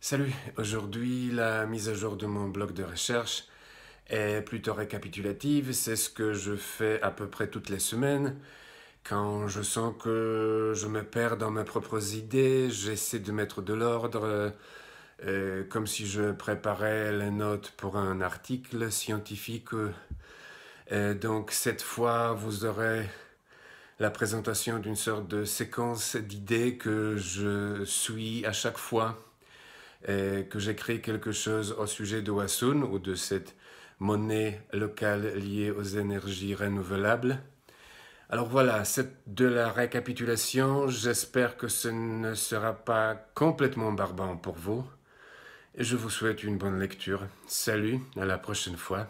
Salut, aujourd'hui la mise à jour de mon blog de recherche est plutôt récapitulative, c'est ce que je fais à peu près toutes les semaines. Quand je sens que je me perds dans mes propres idées, j'essaie de mettre de l'ordre, euh, comme si je préparais les notes pour un article scientifique. Euh, donc cette fois, vous aurez la présentation d'une sorte de séquence d'idées que je suis à chaque fois et que j'écris quelque chose au sujet de Wassoon ou de cette monnaie locale liée aux énergies renouvelables. Alors voilà, c'est de la récapitulation. J'espère que ce ne sera pas complètement barbant pour vous. Et je vous souhaite une bonne lecture. Salut, à la prochaine fois.